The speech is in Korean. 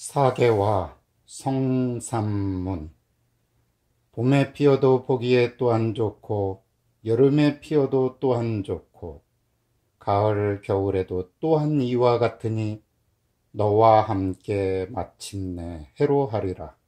사계와 성삼문 봄에 피어도 보기에 또한 좋고 여름에 피어도 또한 좋고 가을 겨울에도 또한 이와 같으니 너와 함께 마침내 해로하리라.